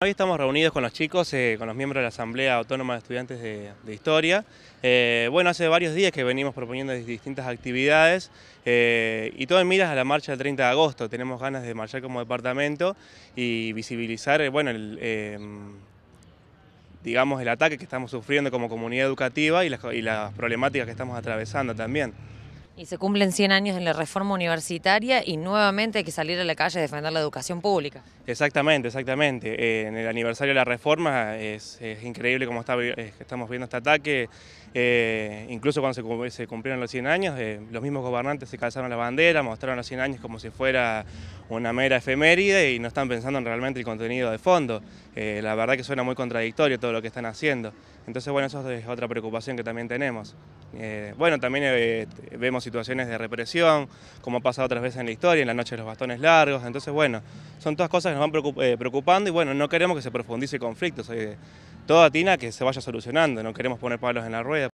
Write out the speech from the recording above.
Hoy estamos reunidos con los chicos, eh, con los miembros de la Asamblea Autónoma de Estudiantes de, Historia. Eh, bueno, hace varios días que venimos proponiendo distintas actividades eh, y todo en miras a la marcha del 30 de agosto. Tenemos ganas de marchar como departamento y visibilizar, bueno, el, em, digamos, el ataque que estamos sufriendo como comunidad educativa y las problemáticas que estamos atravesando también. Y se cumplen 100 años en la reforma universitaria y nuevamente hay que salir a la calle a defender la educación pública. Exactamente, exactamente. Eh, en el aniversario de la reforma es, increíble cómo eh, estamos viendo este ataque. Eh, incluso cuando se, se, cumplieron los 100 años, los mismos gobernantes se calzaron la bandera, mostraron los 100 años como si fuera una mera efeméride y no están pensando en realmente el contenido de fondo. la verdad que suena muy contradictorio todo lo que están haciendo. Entonces, bueno, eso es otra preocupación que también tenemos. Eh, bueno, también eh, vemos situaciones de represión, como ha pasado otras veces en la historia, en la noche de los bastones largos. Entonces, bueno, son todas cosas que nos van eh, preocupando y bueno, no queremos que se profundice el conflicto. todo atina que se vaya solucionando, no queremos poner palos en la rueda.